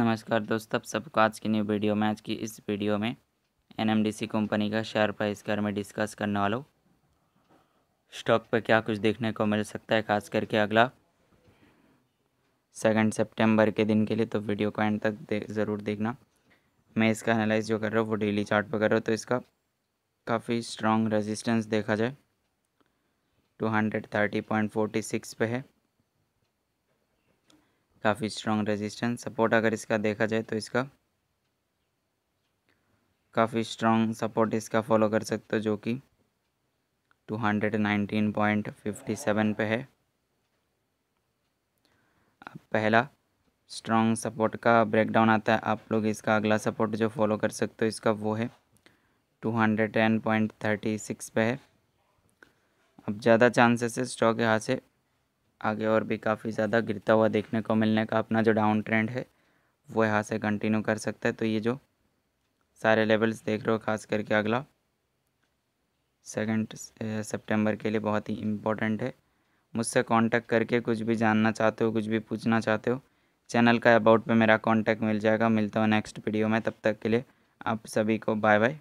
नमस्कार दोस्तों अब सबको आज की न्यू वीडियो में आज की इस वीडियो में एनएमडीसी कंपनी का शेयर प्राइस बारे में डिस्कस करने वाला हूँ स्टॉक पर क्या कुछ देखने को मिल सकता है खास करके अगला सेकंड सितंबर के दिन के लिए तो वीडियो को एंड तक दे, ज़रूर देखना मैं इसका एनालाइज जो कर रहा हूँ वो डेली चार्ट पर कर रहा हूँ तो इसका काफ़ी स्ट्रॉन्ग रेजिस्टेंस देखा जाए two hundred thirty point forty six पे है काफ़ी स्ट्रॉन्ग रेजिस्टेंस सपोर्ट अगर इसका देखा जाए तो इसका काफ़ी स्ट्रॉन्ग सपोर्ट इसका फॉलो कर सकते हो जो कि 219.57 पे है पहला स्ट्रॉन्ग सपोर्ट का ब्रेकडाउन आता है आप लोग इसका अगला सपोर्ट जो फॉलो कर सकते हो इसका वो है 210.36 पे है अब ज़्यादा चांसेस है स्टॉक यहाँ से आगे और भी काफ़ी ज़्यादा गिरता हुआ देखने को मिलने का अपना जो डाउन ट्रेंड है वो यहाँ से कंटिन्यू कर सकता है तो ये जो सारे लेवल्स देख रहे हो खास करके अगला सेकंड सितंबर के लिए बहुत ही इम्पोर्टेंट है मुझसे कांटेक्ट करके कुछ भी जानना चाहते हो कुछ भी पूछना चाहते हो चैनल का अबाउट पे मेरा कांटेक्ट मिल जाएगा मिलता हूँ नेक्स्ट वीडियो में तब तक के लिए आप सभी को बाय बाय